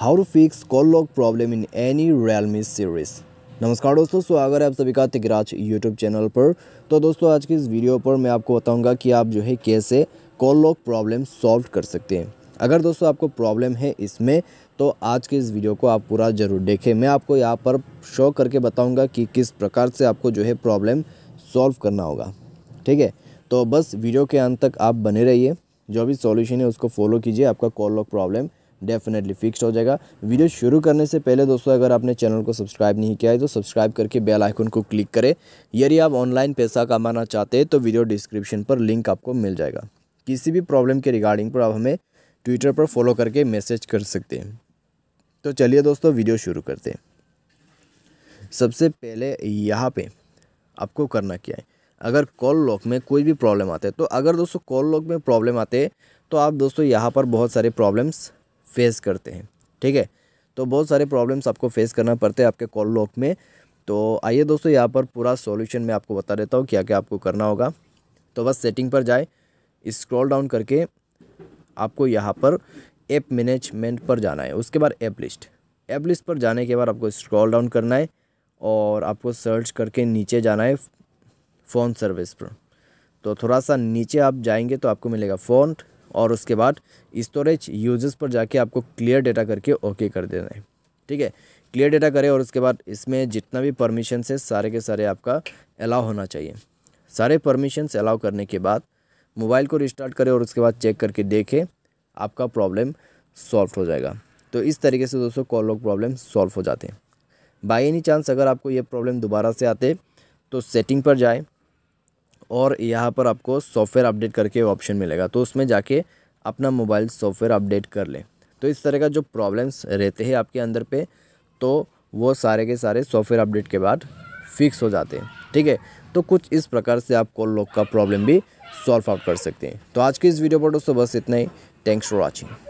how to fix call lock problem in any Realme series नमस्कार दोस्तों स्वागत है आप सभी का तिगराज यूट्यूब चैनल पर तो दोस्तों आज की इस वीडियो पर मैं आपको बताऊंगा कि आप जो है कैसे कॉल लॉक प्रॉब्लम सॉल्व कर सकते हैं अगर दोस्तों आपको प्रॉब्लम है इसमें तो आज के इस वीडियो को आप पूरा ज़रूर देखें मैं आपको यहाँ पर शो करके बताऊँगा कि किस प्रकार से आपको जो है प्रॉब्लम सॉल्व करना होगा ठीक है तो बस वीडियो के अंत तक आप बने रहिए जो भी सॉल्यूशन है उसको फॉलो कीजिए आपका call lock problem definitely fixed हो जाएगा वीडियो शुरू करने से पहले दोस्तों अगर आपने चैनल को सब्सक्राइब नहीं किया है तो सब्सक्राइब करके बेल आइकन को क्लिक करें यदि आप ऑनलाइन पैसा कमाना चाहते हैं तो वीडियो डिस्क्रिप्शन पर लिंक आपको मिल जाएगा किसी भी प्रॉब्लम के रिगार्डिंग पर आप हमें ट्विटर पर फॉलो करके मैसेज कर सकते हैं तो चलिए दोस्तों वीडियो शुरू करते हैं सबसे पहले यहाँ पर आपको करना क्या है अगर कॉल लॉक में कोई भी प्रॉब्लम आता है तो अगर दोस्तों कॉल लॉक में प्रॉब्लम आते हैं तो आप दोस्तों यहाँ पर बहुत सारे प्रॉब्लम्स फेस करते हैं ठीक है तो बहुत सारे प्रॉब्लम्स आपको फेस करना पड़ते हैं आपके कॉल लॉक में तो आइए दोस्तों यहाँ पर पूरा सॉल्यूशन मैं आपको बता देता हूँ क्या क्या आपको करना होगा तो बस सेटिंग पर जाए स्क्रॉल डाउन करके आपको यहाँ पर ऐप मैनेजमेंट पर जाना है उसके बाद ऐप लिस्ट ऐप लिस्ट पर जाने के बाद आपको स्क्रॉल डाउन करना है और आपको सर्च करके नीचे जाना है फ़ोन सर्विस पर तो थोड़ा सा नीचे आप जाएंगे तो आपको मिलेगा फ़ोन और उसके बाद स्टोरेज यूजेस पर जाके आपको क्लियर डेटा करके ओके कर देना है ठीक है क्लियर डेटा करें और उसके बाद इसमें जितना भी परमिशन है सारे के सारे आपका अलाउ होना चाहिए सारे परमिशंस अलाउ करने के बाद मोबाइल को रिस्टार्ट करें और उसके बाद चेक करके देखें आपका प्रॉब्लम सॉल्व हो जाएगा तो इस तरीके से दोस्तों कॉल लॉक प्रॉब्लम सॉल्व हो जाते हैं बाई एनी चांस अगर आपको ये प्रॉब्लम दोबारा से आते तो सेटिंग पर जाएँ और यहाँ पर आपको सॉफ्टवेयर अपडेट करके ऑप्शन मिलेगा तो उसमें जाके अपना मोबाइल सॉफ्टवेयर अपडेट कर लें तो इस तरह का जो प्रॉब्लम्स रहते हैं आपके अंदर पे तो वो सारे के सारे सॉफ्टवेयर अपडेट के बाद फिक्स हो जाते हैं ठीक है तो कुछ इस प्रकार से आप कॉल लॉक का प्रॉब्लम भी सॉल्व आउट कर सकते हैं तो आज की इस वीडियो पर दोस्तों बस इतना ही थैंक्स फॉर वॉचिंग